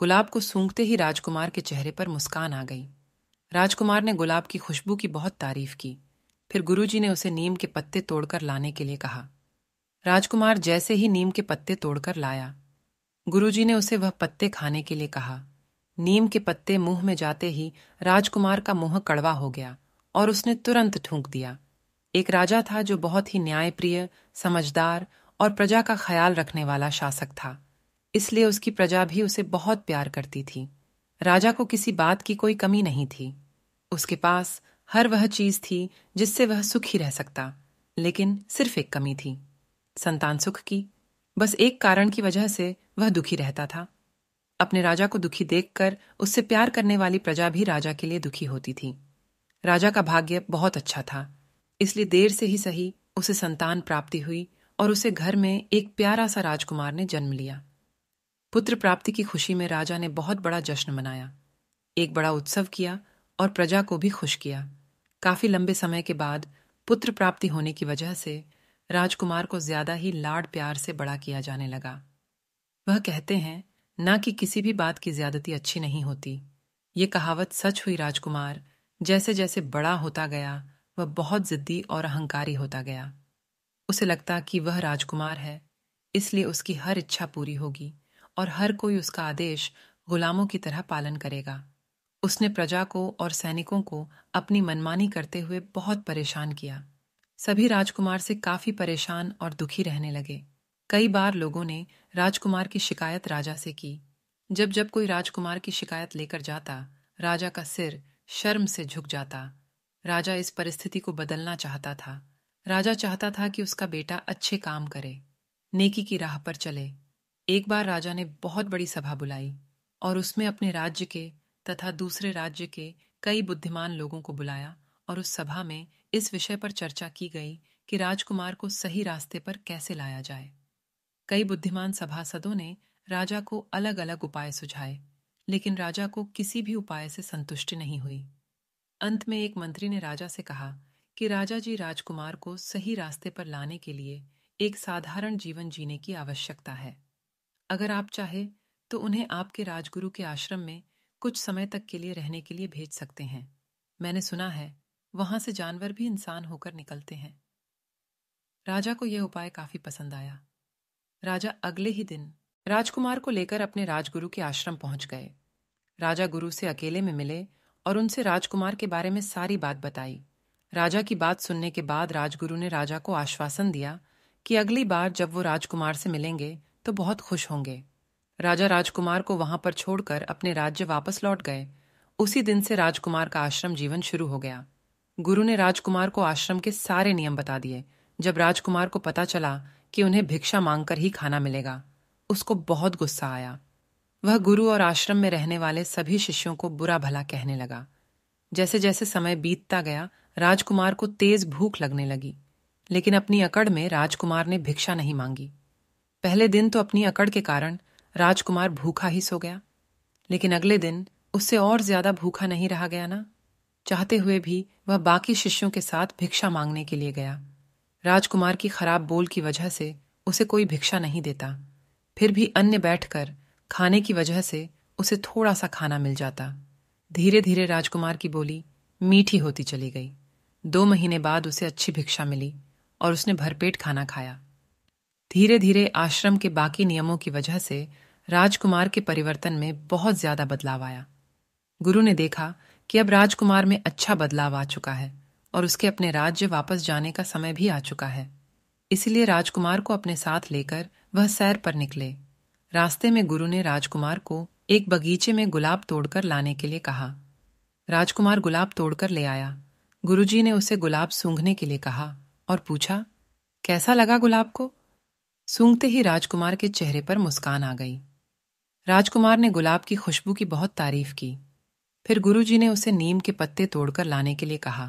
गुलाब को सूंघते ही राजकुमार के चेहरे पर मुस्कान आ गई राजकुमार ने गुलाब की खुशबू की बहुत तारीफ की फिर गुरुजी ने उसे नीम के पत्ते तोड़कर लाने के लिए कहा राजकुमार जैसे ही नीम के पत्ते तोड़कर लाया गुरुजी ने उसे वह पत्ते खाने के लिए कहा नीम के पत्ते मुंह में जाते ही राजकुमार का मुंह कड़वा हो गया और उसने तुरंत ठूंक दिया एक राजा था जो बहुत ही न्यायप्रिय समझदार और प्रजा का ख्याल रखने वाला शासक था इसलिए उसकी प्रजा भी उसे बहुत प्यार करती थी राजा को किसी बात की कोई कमी नहीं थी उसके पास हर वह चीज थी जिससे वह सुखी रह सकता लेकिन सिर्फ एक कमी थी संतान सुख की बस एक कारण की वजह से वह दुखी रहता था अपने राजा को दुखी देखकर उससे प्यार करने वाली प्रजा भी राजा के लिए दुखी होती थी राजा का भाग्य बहुत अच्छा था इसलिए देर से ही सही उसे संतान प्राप्ति हुई और उसे घर में एक प्यारा सा राजकुमार ने जन्म लिया पुत्र प्राप्ति की खुशी में राजा ने बहुत बड़ा जश्न मनाया एक बड़ा उत्सव किया और प्रजा को भी खुश किया काफी लंबे समय के बाद पुत्र प्राप्ति होने की वजह से राजकुमार को ज्यादा ही लाड प्यार से बड़ा किया जाने लगा वह कहते हैं ना कि किसी भी बात की ज्यादती अच्छी नहीं होती ये कहावत सच हुई राजकुमार जैसे जैसे बड़ा होता गया वह बहुत जिद्दी और अहंकारी होता गया उसे लगता कि वह राजकुमार है इसलिए उसकी हर इच्छा पूरी होगी और हर कोई उसका आदेश गुलामों की तरह पालन करेगा उसने प्रजा को और सैनिकों को अपनी मनमानी करते हुए बहुत परेशान किया सभी राजकुमार से काफी परेशान और दुखी रहने लगे कई बार लोगों ने राजकुमार की शिकायत राजा से की जब जब कोई राजकुमार की शिकायत लेकर जाता राजा का सिर शर्म से झुक जाता राजा इस परिस्थिति को बदलना चाहता था राजा चाहता था कि उसका बेटा अच्छे काम करे नेकी की राह पर चले एक बार राजा ने बहुत बड़ी सभा बुलाई और उसमें अपने राज्य के तथा दूसरे राज्य के कई बुद्धिमान लोगों को बुलाया और उस सभा में इस विषय पर चर्चा की गई कि राजकुमार को सही रास्ते पर कैसे लाया जाए कई बुद्धिमान सभासदों ने राजा को अलग अलग उपाय सुझाए लेकिन राजा को किसी भी उपाय से संतुष्टि नहीं हुई अंत में एक मंत्री ने राजा से कहा कि राजा जी राजकुमार को सही रास्ते पर लाने के लिए एक साधारण जीवन जीने की आवश्यकता है अगर आप चाहे तो उन्हें आपके राजगुरु के आश्रम में कुछ समय तक के लिए रहने के लिए भेज सकते हैं मैंने सुना है वहां से जानवर भी इंसान होकर निकलते हैं राजा को यह उपाय काफी पसंद आया राजा अगले ही दिन राजकुमार को लेकर अपने राजगुरु के आश्रम पहुंच गए राजा गुरु से अकेले में मिले और उनसे राजकुमार के बारे में सारी बात बताई राजा की बात सुनने के बाद राजगुरु ने राजा को आश्वासन दिया कि अगली बार जब वो राजकुमार से मिलेंगे तो बहुत खुश होंगे राजा राजकुमार को वहां पर छोड़कर अपने राज्य वापस लौट गए उसी दिन से राजकुमार का आश्रम जीवन शुरू हो गया गुरु ने राजकुमार को आश्रम के सारे नियम बता दिए जब राजकुमार को पता चला कि उन्हें भिक्षा मांगकर ही खाना मिलेगा उसको बहुत गुस्सा आया वह गुरु और आश्रम में रहने वाले सभी शिष्यों को बुरा भला कहने लगा जैसे जैसे समय बीतता गया राजकुमार को तेज भूख लगने लगी लेकिन अपनी अकड़ में राजकुमार ने भिक्षा नहीं मांगी पहले दिन तो अपनी अकड़ के कारण राजकुमार भूखा ही सो गया लेकिन अगले दिन उससे और ज्यादा भूखा नहीं रहा गया ना चाहते हुए भी वह बाकी शिष्यों के साथ भिक्षा मांगने के लिए गया राजकुमार की खराब बोल की वजह से उसे कोई भिक्षा नहीं देता फिर भी अन्य बैठकर खाने की वजह से उसे थोड़ा सा खाना मिल जाता धीरे धीरे राजकुमार की बोली मीठी होती चली गई दो महीने बाद उसे अच्छी भिक्षा मिली और उसने भरपेट खाना खाया धीरे धीरे आश्रम के बाकी नियमों की वजह से राजकुमार के परिवर्तन में बहुत ज्यादा बदलाव आया गुरु ने देखा कि अब राजकुमार में अच्छा बदलाव आ चुका है और उसके अपने राज्य वापस जाने का समय भी आ चुका है इसलिए राजकुमार को अपने साथ लेकर वह सैर पर निकले रास्ते में गुरु ने राजकुमार को एक बगीचे में गुलाब तोड़कर लाने के लिए कहा राजकुमार गुलाब तोड़कर ले आया गुरुजी ने उसे गुलाब सूंघने के लिए कहा और पूछा कैसा लगा गुलाब को सूंघते ही राजकुमार के चेहरे पर मुस्कान आ गई राजकुमार ने गुलाब की खुशबू की बहुत तारीफ की फिर गुरुजी ने उसे नीम के पत्ते तोड़कर लाने के लिए कहा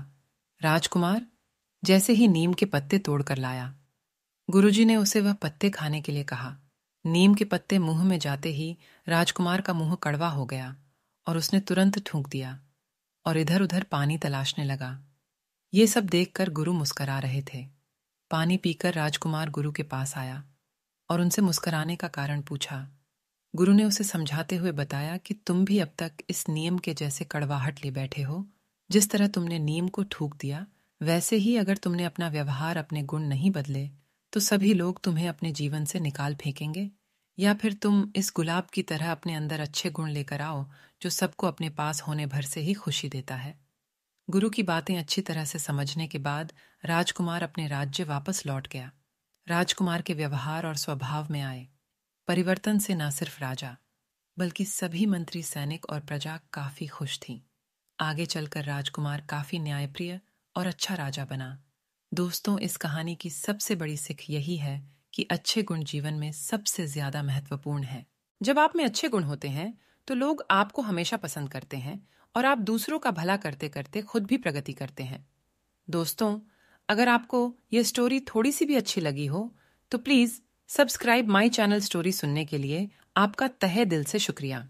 राजकुमार जैसे ही नीम के पत्ते तोड़कर लाया गुरुजी ने उसे वह पत्ते खाने के लिए कहा नीम के पत्ते मुंह में जाते ही राजकुमार का मुंह कड़वा हो गया और उसने तुरंत थूक दिया और इधर उधर पानी तलाशने लगा ये सब देखकर गुरु मुस्करा रहे थे पानी पीकर राजकुमार गुरु के पास आया और उनसे मुस्कराने का कारण पूछा गुरु ने उसे समझाते हुए बताया कि तुम भी अब तक इस नियम के जैसे कड़वाहट ले बैठे हो जिस तरह तुमने नियम को ठूक दिया वैसे ही अगर तुमने अपना व्यवहार अपने गुण नहीं बदले तो सभी लोग तुम्हें अपने जीवन से निकाल फेंकेंगे या फिर तुम इस गुलाब की तरह अपने अंदर अच्छे गुण लेकर आओ जो सबको अपने पास होने भर से ही खुशी देता है गुरु की बातें अच्छी तरह से समझने के बाद राजकुमार अपने राज्य वापस लौट गया राजकुमार के व्यवहार और स्वभाव में आए परिवर्तन से न सिर्फ राजा बल्कि सभी मंत्री सैनिक और प्रजा काफी खुश थी आगे चलकर राजकुमार काफी न्यायप्रिय और अच्छा राजा बना दोस्तों इस कहानी की सबसे बड़ी सिख यही है कि अच्छे गुण जीवन में सबसे ज्यादा महत्वपूर्ण है जब आप में अच्छे गुण होते हैं तो लोग आपको हमेशा पसंद करते हैं और आप दूसरों का भला करते करते खुद भी प्रगति करते हैं दोस्तों अगर आपको यह स्टोरी थोड़ी सी भी अच्छी लगी हो तो please subscribe my channel story सुनने के लिए आपका तहे दिल से शुक्रिया